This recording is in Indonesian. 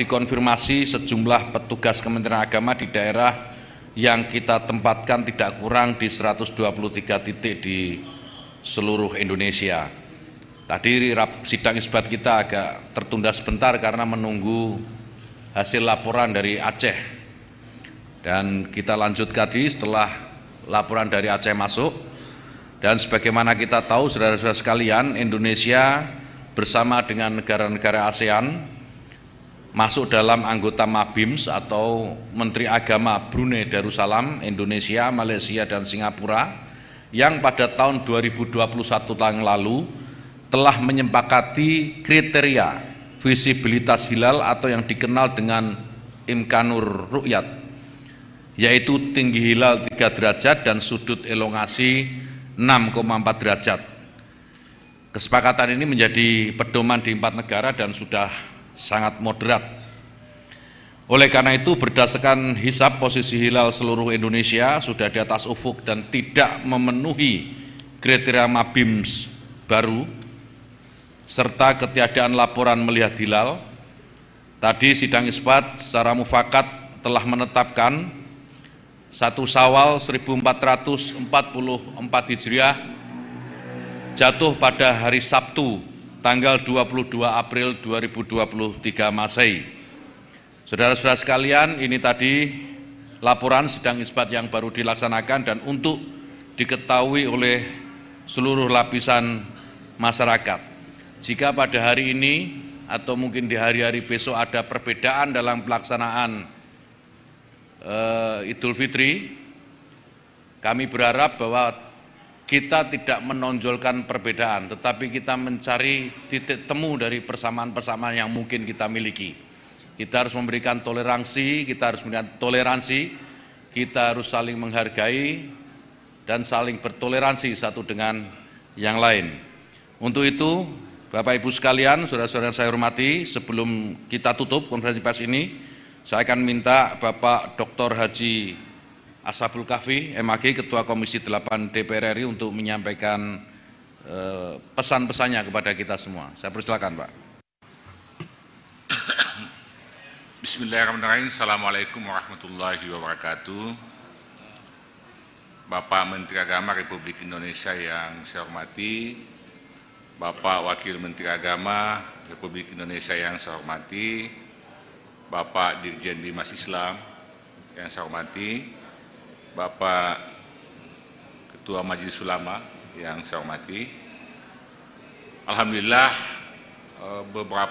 dikonfirmasi sejumlah petugas Kementerian Agama di daerah yang kita tempatkan tidak kurang di 123 titik di seluruh Indonesia. Tadi sidang isbat kita agak tertunda sebentar karena menunggu hasil laporan dari Aceh. Dan kita lanjut tadi setelah laporan dari Aceh masuk. Dan sebagaimana kita tahu saudara-saudara sekalian, Indonesia bersama dengan negara-negara ASEAN masuk dalam anggota MABIMS atau Menteri Agama Brunei Darussalam, Indonesia, Malaysia, dan Singapura yang pada tahun 2021 tahun lalu telah menyepakati kriteria visibilitas hilal atau yang dikenal dengan imkanur rukyat yaitu tinggi hilal 3 derajat dan sudut elongasi 6,4 derajat. Kesepakatan ini menjadi pedoman di empat negara dan sudah sangat moderat. Oleh karena itu berdasarkan hisap posisi hilal seluruh Indonesia sudah di atas ufuk dan tidak memenuhi kriteria MABIMS baru serta ketiadaan laporan melihat hilal. Tadi sidang isbat secara mufakat telah menetapkan satu Sawal 1444 Hijriah jatuh pada hari Sabtu tanggal 22 April 2023 Masehi. Saudara-saudara sekalian, ini tadi laporan sidang isbat yang baru dilaksanakan dan untuk diketahui oleh seluruh lapisan masyarakat. Jika pada hari ini atau mungkin di hari-hari besok ada perbedaan dalam pelaksanaan uh, Idul Fitri, kami berharap bahwa kita tidak menonjolkan perbedaan, tetapi kita mencari titik temu dari persamaan-persamaan yang mungkin kita miliki. Kita harus memberikan toleransi, kita harus memberikan toleransi, kita harus saling menghargai dan saling bertoleransi satu dengan yang lain. Untuk itu, Bapak Ibu sekalian, saudara-saudara yang saya hormati, sebelum kita tutup konferensi pers ini, saya akan minta Bapak Dr. Haji Asabul Kahfi, MAG, Ketua Komisi 8 DPR RI untuk menyampaikan eh, pesan-pesannya kepada kita semua. Saya persilakan Pak. Bismillahirrahmanirrahim. Assalamualaikum warahmatullahi wabarakatuh. Bapak Menteri Agama Republik Indonesia yang saya hormati, Bapak Wakil Menteri Agama Republik Indonesia yang saya hormati, Bapak Dirjen Bimas Islam yang saya hormati, Bapak Ketua Majelis Ulama yang saya hormati, Alhamdulillah eh, beberapa